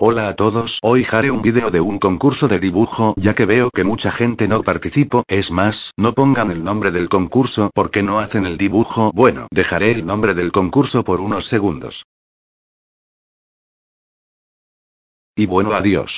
Hola a todos, hoy haré un vídeo de un concurso de dibujo ya que veo que mucha gente no participo, es más, no pongan el nombre del concurso porque no hacen el dibujo, bueno, dejaré el nombre del concurso por unos segundos. Y bueno adiós.